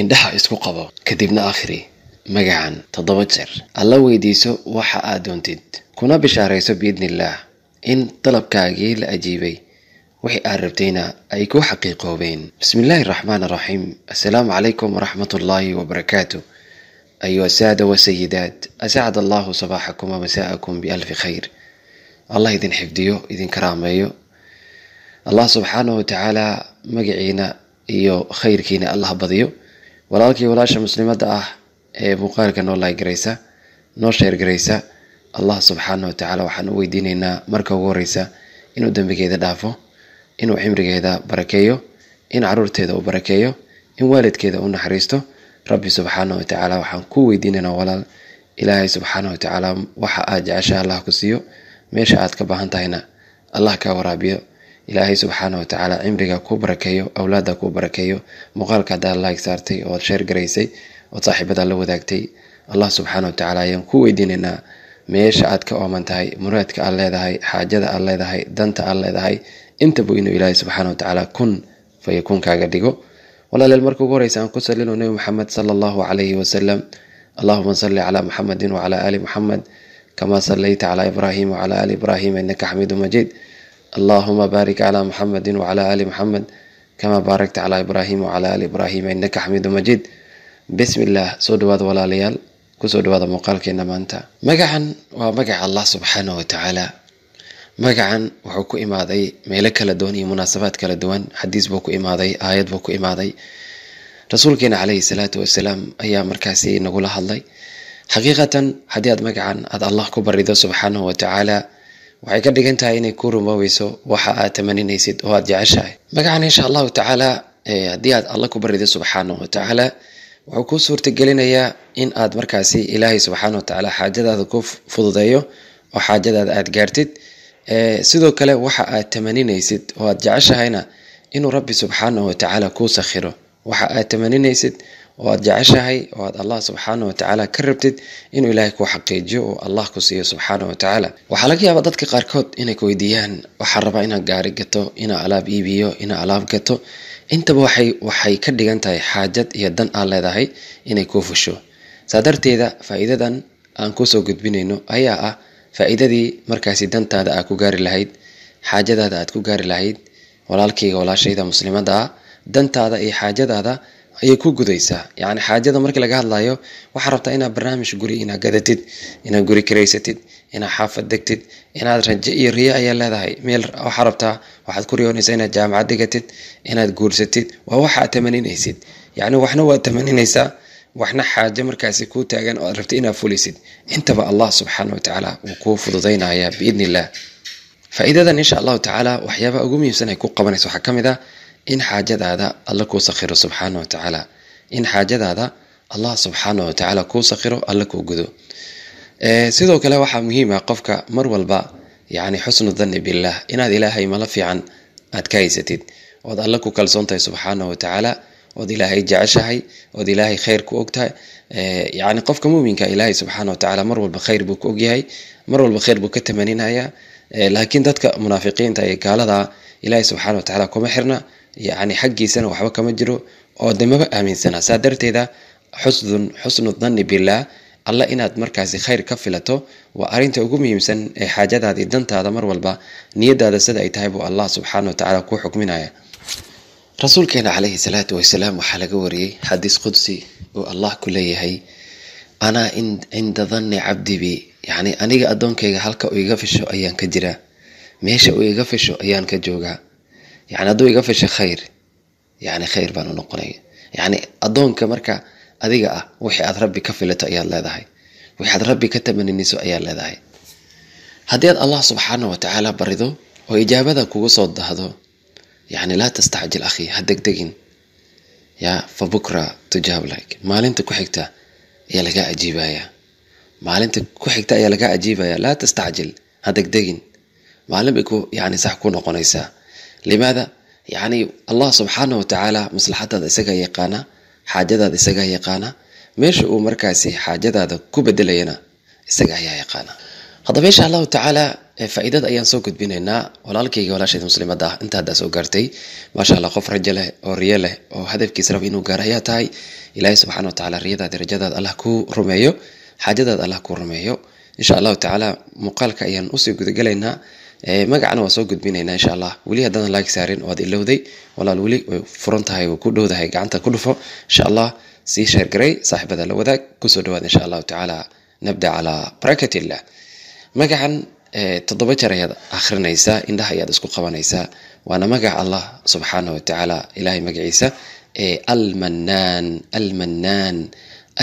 indhaha isku qabo kadibna akhri magacan toddoba jeer alla weydiiso waxa aad doontid kuna bishaarayso biidnillaah in dalabkaagii la ajiibay wixii aad rabtayna ay ku xaqiiqoobeen bismi illaahi raxmaan araxiim assalaamu calaykum waraxmat ullaahi wabarakaatu ayuha saada wasayidaad asacad allahu sabaaxakum wamasaa'akum bialfi khayr allah idin xifdiyo idin karaameeyo allah subxaanahu watacaala magaciina iyo khayrkiina allah badiyo walaalkii walaasha muslimadda ah ee muuqaalka noo laagaraysa noo sheergaraysa allah subxaana wa tacaala waxaan u weydiineynaa marka ugu horeysa inuu dembigeeda dhaafo inuu ximrigeeda barakeeyo in caruurteeda uu barakeeyo in waalidkeeda u naxariisto rabbi subxaana wa tacaala waxaan ku weydiinaynaa walaal ilaahay subxaana wa tacaala waxa aada jeceshaha allah ku siiyo meesha aad ka baahan tahayna allah kaa waraabiyo ilaahay subxaana watacaala cimriga ku barakeeyo awlaada ku barakeeyo muuqaalka haddaad like saartay ood sheer garaysay ood saaxiibada la wadaagtay allah subxaana watacaala ayaan ku weydiinaynaa meesha aad ka ooman tahay muraadka aad leedahay xaajada aad leedahay danta aad leedahay inta intaba inuu ilaahay subxaana watacaala kun fayakuun kaaga dhigo walaaleel marka ugu horeysa aan ku salino nebi maxamed sala allahu calayhi wasalam allahuma salli calaa muxamedin wacalaa aali muxamed kamaa salayta calaa ibraahim wacalaa aali ibraahim innaka xamiidu majiid allahuma baarik cla muxamedi wcla ali muxamed kamaa baarakta calaa ibraahim wcala ali ibraahim innaka xamiidu majiid bismillaah soo dhawaada walaalayaal kusoo dhawaada muuqaalkeena maanta magacan waa magaca allah subxaanah watacaala magacan wuxuu ku imaaday meelo kala duwan iyo munaasabaad kala duwan xadiis buu ku imaaday aayad buu ku imaaday rasuulkeena caleyhi salaatu wasalaam ayaa markaasi nagula hadlay xaqiiqatan haddii aad magacan aada allah ku barido subxaanahu watacaala waxay ka dhigan tahay inay ku rumoobeyso waxa aad tamaninaysid oo aad jeceshahay magacan insha allahu tacaala eh, haddii aad alla ku barido subxaanahu tacaala wuxuu kuu suurtagelinayaa in aad markaasi ilaahay subxaana watacaala xaajadaada ku fududeeyo oo xaajadaada aad gaartid eh, sidoo kale waxa aad tamaninaysid oo aad jeceshahayna inuu rabbi subxaanahu tacaala kuu sakhiro waxa aad tamaninaysid oo waad jeceshahay oo aada allah subxaana watacaala ka rabtid inuu ilaahay ku xaqiijiyo oo allah ku siiyo subxaana watacaala waxaa laga yaabaa dadka qaarkood inay ku weydiiyaan waxaan rabaa inaan gaari gato inaan alaab iibiyo inaan alaab gato intaba waxay waxay ka dhigan tahay xaajad iyo dan aad leedahay inay kuu fusho saa darteeda faa'iidadan aan kuusoo gudbinayno ayaa ah faa'iidadii markaasi dantaada aad ku gaari lahayd xaajadaada aad ku gaari lahayd walaalkayga walaashayda muslimadaa dantaada iyo xaajadaada ayay ku gudaysaa yani xaajada markii laga hadlayo waxaa rabtaa inaad barnaamij guri inaad gadatid inaad guri karaysatid inaad xaafad degtid inaad raje iyo riyo ayaa leedahay meel waxaa rabtaa waxaad ku riyoonaysaa inaad jaamacad degatid inaad guursatid waa waxaad tamaninaysid yani waxna waad tamaninaysaa waxna xaaje markaasi kuu taagan oo aad rabta inaad fulisid intaba allah subxaana wa tacaala wuu kuu fududaynayaa biidn illah faa insha allahu tacaala waxyaabaha ugu muhiimsan ay ku qabanayso waxaa ka mid ah in xaajadaada alla kuu sakhiro subxaana watacaala in xaajadaada allah subxaana watacaala kuu sakhiro alla kuu gudo sidoo kale waxaa muhiim ah qofka mar walba yani xusnu danni billaah inaad ilaahay malo fiican aad ka haysatid ood alla ku kalsoontahay subxaana watacaala ood ilaahay jeceshahay ood ilaahay khayr ku ogtahay yani qofka muminka ilaahay subxaana watacaala mar walba khayr buu ku ogyahay mar walba khayr buu ka tamaninhayaa laakiin dadka munaafiqiinta ee gaalada ilaahay subxaana watacaala kuma xirna yani xaggiisana waxba kama jiro oo de maba aaminsana saa darteeda xusdun xusnu danni billah alla inaad markaasi khayr ka filato waa arinta ugu muhiimsan ee xaajadaadii dantaada mar walba niyadaada sida ay tahay buu allah subxaana watacaala kuu xukminaya rasuulkeena calayhi salaatu wasalaam waxaa laga wariyey xadiis qudsi uu allah ku leeyahay anaa cinda danni cabdibi yani aniga addoonkayga halka u iga fisho ayaan ka jiraa meesha u iga fisho ayaan ka joogaa yani hadduu iga fasha khayr yani khayr baanu u noqonaya yani adoonka marka adiga ah wixii aad rabbi ka filato ayaad leedahay wixii aad rabbi ka tamaniniso ayaad leedahay haddii aad allah subxaana watacaala barido oo ijaabada kugu soo dahdo yani laa tastacjil akhi ha degdegin yaa fa bukra tujaab like maalinta ku xigta ayaa lagaa ajiibaya maalinta ku xigta ayaa lagaa ajiibaya laa tastacjil ha degdegin maalin bay ku yani sax ku noqonaysaa limaada yani allah subxaana watacaala maslaxadaada isagaa yaqaana xaajadaada isagaa yaqaana meesha uu markaasi xaajadaada ku bedelayana isaga ayaa yaqaana haddaba insha allahu tacaala faa-iidada ayaan soo gudbinaynaa walaalkayga walaashayda muslimada ah intaadaa soo gaartay maasha allah qof rajo leh oo riyo leh oo hadafkiis raba inuu gaaro ayaa tahay ilaahay subxana watacaala riyadaada rajadaada allah ku rumeeyo xaajadaada allah ku rumeeyo insha allahu tacaala muuqaalka ayaan usii gudagalaynaa Eh, magacana waa soo gudbinayna insha allah weli haddaadan laag saarin waad ilowday walaal weli way furan tahay way ku dhowdahay gacanta ku dhufo insha allah sii sheergaray saaxiibada la wadaag kusoo dhawaad insha allahu tacaala nabda calaa barakatillah magacan eh, toddoba jeer ayaad akhrinaysaa indhaha ayaad isku qabanaysaa waana magac allah subxaanah watacaala ilaahay magaciisa almanaan almanaan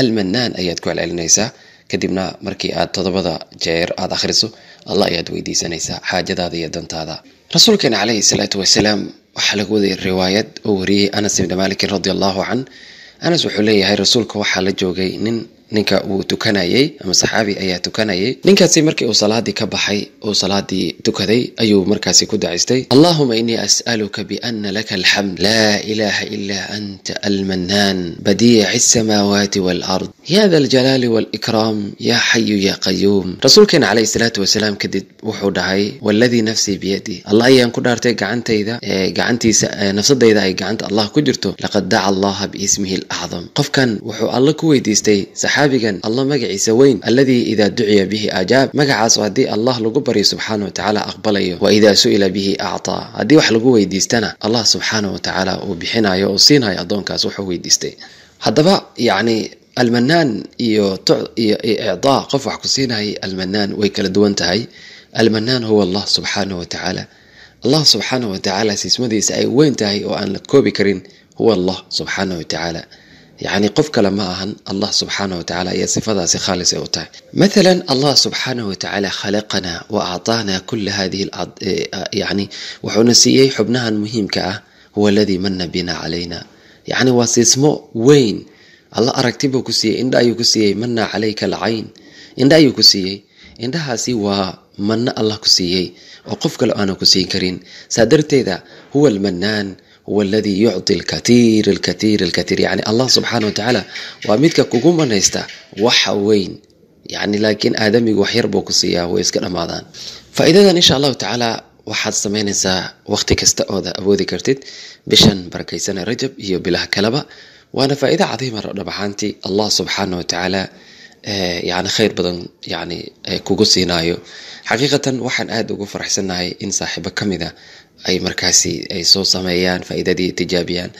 almanaan ayaad ku celcelinaysaa kadibna markii aad todobada jeer aad akhriso allah ayaad weydiisanaysaa xaajadaada iyo dantaada rasuulkeena calayhi salaatu wasalaam waxaa laga wadayay riwaayad oo wariyey anas ibni maalikin radi allahu can anas wuxuu leeyahay rasuulka waxaa la joogay nin ninka uu tukanayay ama saxaabi ayaa tukanayay ninkaasi markii uu salaadii ka baxay oo salaadii tukaday ayuu markaasi ku dacaystay allahuma inii as'aluka biana laka alxamd laa ilaha ilaa anta almanaan badiici asamaawaati walard ya da aljalaali walikraam yaa xayu ya qayuum rasuulkeena calayhi salaatu wasalaam kadib wuxuu dhahay waladii nafsii biyadi allah ayaan ku dhaartay gacantayda gacantiisa nafsadayda ay gacanta allah ku jirto laqad daca allaha biismihi alacdam qofkan wuxuu alla ku weydiistay saxaabigan allah magaciisa weyn alladii idaa duciya bihi ajaab magacaas haddii allah lagu baryo subxaana watacaala aqbalayo wa idaa su'ila bihi actaa haddii wax lagu weydiistana allah subxaana watacaala uu bixinayo uu siinayo addoonkaas wuxuu weydiistay haddaba yacni almanaan iyo iyo icdaa qof wax ku siinayay almanaan way kala duwan tahay almanaan huwa allah subxaana watacaala allah subxaana watacaala siismadiisa ay weyn tahay oo aan la koobi karin huwa allah subxaana watacaala yacni qof kale ma ahan allah subxaanah watacaala ayaa sifadaasi khaalis ay u tahay maalan allah subxaanah watacaala khalaqanaa wa acطaanaa kula hadihi yani wuxuuna siiyey xubnahan muhiimka ah huwa aladii mana bina calayna yacni waa siismo weyn alla aragti buu ku siiyey indha ayuu ku siiyey mana calayka alcayn indha ayuu ku siiyey indhahaasi waa manno allah ku siiyey oo qof kale aana ku siin karin saa darteeda huwa almanaan huwa aladii yucti lkatiir lkatiir lkatiir yani allah subxaana watacaala waa midka kugu manaysta waxa weyn yani laakiin aadamigu waxyar buu ku siiyaa way iska dhammaadaan faa'iidadan insha allahu tacaala waxaad samaynaysaa wakhti kasta ooda awoodi kartid bishan barakaysana rajab iyo bilaha kaleba waana faa'iido cadiima dhabaxaantii allah subxaana watacaala eh, yani khayr badan yani eh, kugu siinaayo xaqiiqatan waxaan aada ugu ay markaasi ay soo sameeyaan faa-iidadii tijaabiyaan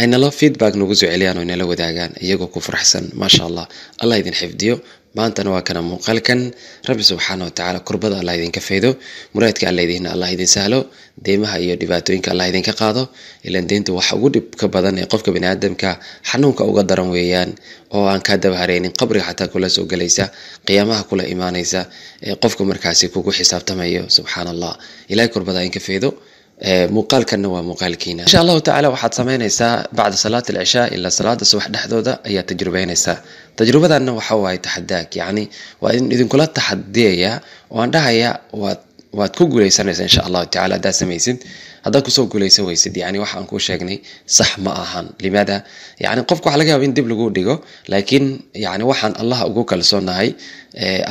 aynala feedback nagu soo celiyaan oo inala wadaagaan iyagoo ku faraxsan maasha allah allah idin xifdiyo maantana waa kana muuqaalkan rabbi subxaana watacaala kurbada allah idinka faydo muraadka alla idiina allah idin sahlo deymaha iyo dhibaatooyinka allah idinka qaado ilan deynta waxa ugu dhib badan ee qofka baniaadamka xanuunka uga daran weeyaan oo aan kaa daba hareynin qabriga xataa kula soo gelaysa qiyaamaha kula imaanaysa ee qofka markaasi kugu xisaabtamayo subxaana allah ilahay kurbada idinka faydo muuqaalkana waa muuqaalkiina insha allahu tacaala waxaad samaynaysaa bacda salaati alcishaa ilaa salaada subax dhexdooda ayaa tajrubeynaysaa tajrubadanna waxa waaye taxadaag yacni waa idinkula taxadiyaya oo aan dhahaya waad waad ku guulaysanaysaa insha allahu tacala haddaad samaysid haddaad kusoo guulaysan weysid yani wax kuu sheegnay sax ma ahan limaada yani qofka waxa laga yaaba in dib laguu dhigo laakiin yani waxaan allaha ugu kalsoonahay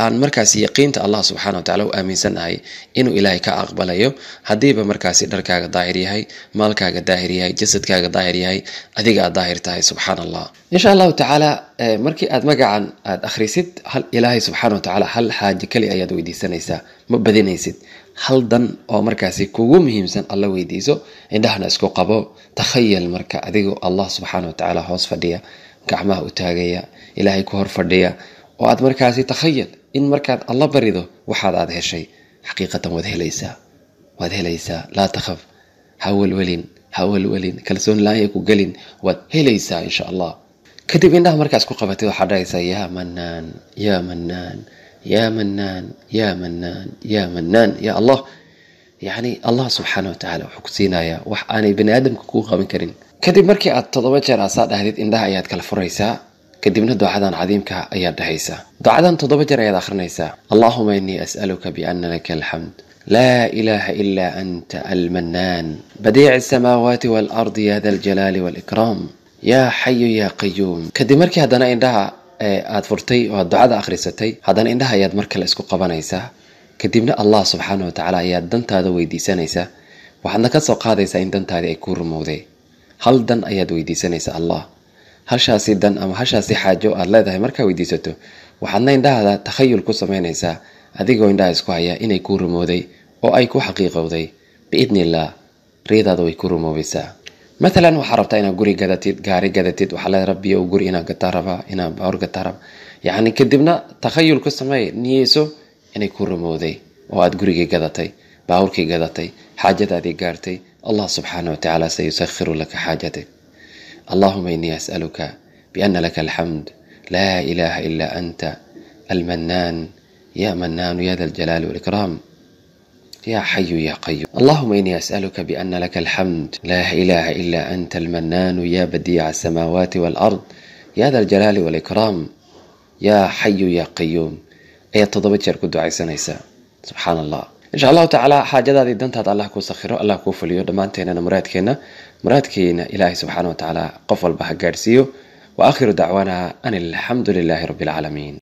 aan markaas yaqiinta allah subxana wa tacala u aaminsannahay inuu ilaahay ka aqbalayo haddiiba markaasi dharkaaga daahir yahay maalkaaga daahir yahay jasadkaaga daahir yahay adiga aad daahir tahay subxaan allah insha allahu tacaala markii aad magacan aad akhrisid ilaahay subxana wa tacala hal xaaje keli ayaad weydiisanaysaa ma badinaysid hal dan oo markaasi kugu muhiimsan alla weydiiso indhahana isku qabo takhayal marka adigoo allah subxaana wa tacaala hoos fadhiya gacmaha u taagaya ilaahay ku hor fadhiya oo aad markaasi takhayal in markaad alla barido waxaad aad heshay xaqiiqatan waad helaysaa waad helaysaa laa takhaf ha welwelin ha welwelin kalsoon la ku gelin waad helaysaa insha allah kadib indhaha markaa isku qabatay waxaad dhahaysaa yaa manaan yaa manaan يا منان يا منان يا منaan ya allah yani allah subxaana watacaala wuxuu siinayaa wax aanay bani aadamka kuu qaban karin kadib markii aad toddoba jeer asaa dhahdid indhaha ayaad kala furaysaa kadibna ducadan cadiimka ayaad dhahaysaa ducadan toddoba jeer ayaad akhrinaysaa allahuma inii as'aluka biana laka alxamd laa ilaaha ilaa anta almanaan badiic asamaawaati waalardi ya da aljalaali waalikraam yaa xayu yaa qayuum kadib markii haddana indhaha aad furtay oo aad ducada akhrisatay haddana indhaha ayaad mar kale isku qabanaysaa kadibna allah subxaana wa tacaala ayaad dantaada weydiisanaysaa waxaadna ka soo qaadaysaa in dantaadii ay kuu rumowday hal dan ayaad weydiisanaysaa allah hashaasi dan ama hashaasi xaajo aad leedahay markaa weydiisato waxaadna indhahaada takhayul ku samaynaysaa adigoo indhaha isku haya inay kuu rumowday oo ay ku xaqiiqowday biidniillaah riyadaada way ku rumoobaysaa matalan waxaa rabtaa inaa guri gadatid gaari gadatid waxaa le rabbiya guri inaa gataa rabaa inaa baawr gataa rabaa yacni kadibna takhayul ku samey niyeyso inay ku ramowday oo aada gurigii gadatay baawurkii gadatay xaajadaadii gaartay allah subxaana watacaala sayusakhiru laka xaajatak allahuma inii as'aluka biana laka alxamd laa ilaaha ila anta almanaan ya manaanu ya da aljalaali walikraam يا حي يا قيوم اللهم إني أسألك بأن لك الحمد لا إله إلا أنت المنان يا بديع السماوات والأرض يا ذا الجلال والإكرام يا حي يا قيوم ayaad toddoba jeer ku ducaysanaysaa subxaan allah insha allahu tacaalaa xaajadaadii dantaad allah kuu sakhiro allah kuu fuliyo dhammaanteenana muraadkeenna muraadkeena ilaahay subxaana wa tacaala qof walba ha gaadhsiiyo wa aakhiru dacwaana an alxamdu lilaahi rabbi alcaalamiin